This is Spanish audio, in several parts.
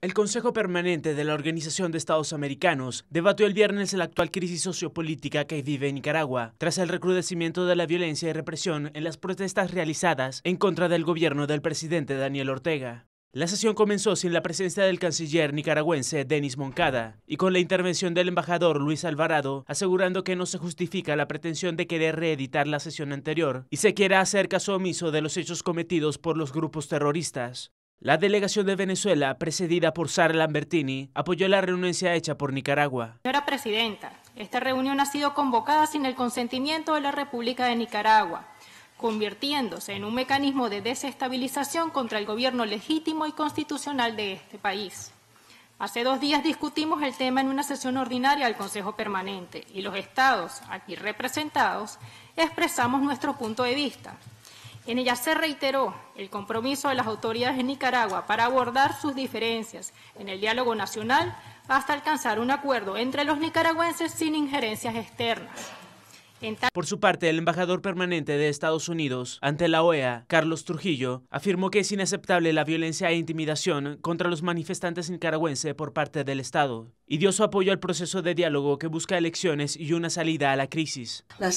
El Consejo Permanente de la Organización de Estados Americanos debatió el viernes la actual crisis sociopolítica que vive Nicaragua, tras el recrudecimiento de la violencia y represión en las protestas realizadas en contra del gobierno del presidente Daniel Ortega. La sesión comenzó sin la presencia del canciller nicaragüense Denis Moncada y con la intervención del embajador Luis Alvarado, asegurando que no se justifica la pretensión de querer reeditar la sesión anterior y se quiera hacer caso omiso de los hechos cometidos por los grupos terroristas. La delegación de Venezuela, precedida por Sara Lambertini, apoyó la renuncia hecha por Nicaragua. Señora Presidenta, esta reunión ha sido convocada sin el consentimiento de la República de Nicaragua, convirtiéndose en un mecanismo de desestabilización contra el gobierno legítimo y constitucional de este país. Hace dos días discutimos el tema en una sesión ordinaria del Consejo Permanente y los estados aquí representados expresamos nuestro punto de vista en ella se reiteró el compromiso de las autoridades de Nicaragua para abordar sus diferencias en el diálogo nacional hasta alcanzar un acuerdo entre los nicaragüenses sin injerencias externas. Por su parte, el embajador permanente de Estados Unidos ante la OEA, Carlos Trujillo, afirmó que es inaceptable la violencia e intimidación contra los manifestantes nicaragüenses por parte del Estado y dio su apoyo al proceso de diálogo que busca elecciones y una salida a la crisis. La,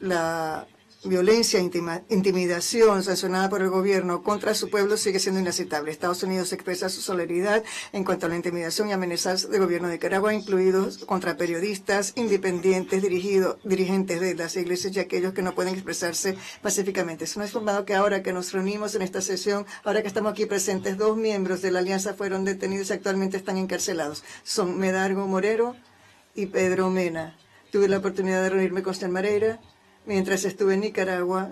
la violencia, e intimidación sancionada por el gobierno contra su pueblo sigue siendo inaceptable. Estados Unidos expresa su solidaridad en cuanto a la intimidación y amenazas del gobierno de Nicaragua, incluidos contra periodistas, independientes, dirigentes de las iglesias y aquellos que no pueden expresarse pacíficamente. Se nos ha informado que ahora que nos reunimos en esta sesión, ahora que estamos aquí presentes, dos miembros de la alianza fueron detenidos y actualmente están encarcelados. Son Medargo Morero y Pedro Mena. Tuve la oportunidad de reunirme con Stan Mareira mientras estuve en Nicaragua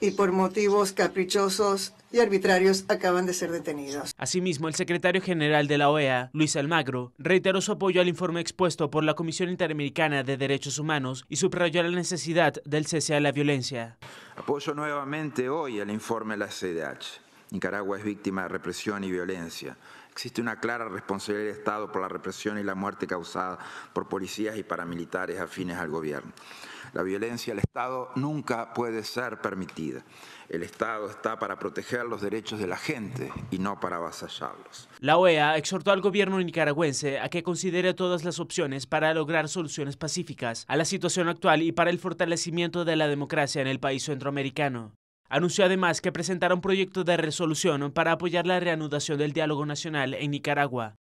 y por motivos caprichosos y arbitrarios acaban de ser detenidos. Asimismo, el secretario general de la OEA, Luis Almagro, reiteró su apoyo al informe expuesto por la Comisión Interamericana de Derechos Humanos y subrayó la necesidad del cese a la violencia. Apoyo nuevamente hoy al informe de la CDH Nicaragua es víctima de represión y violencia. Existe una clara responsabilidad del Estado por la represión y la muerte causada por policías y paramilitares afines al gobierno. La violencia al Estado nunca puede ser permitida. El Estado está para proteger los derechos de la gente y no para avasallarlos. La OEA exhortó al gobierno nicaragüense a que considere todas las opciones para lograr soluciones pacíficas a la situación actual y para el fortalecimiento de la democracia en el país centroamericano. Anunció además que presentará un proyecto de resolución para apoyar la reanudación del diálogo nacional en Nicaragua.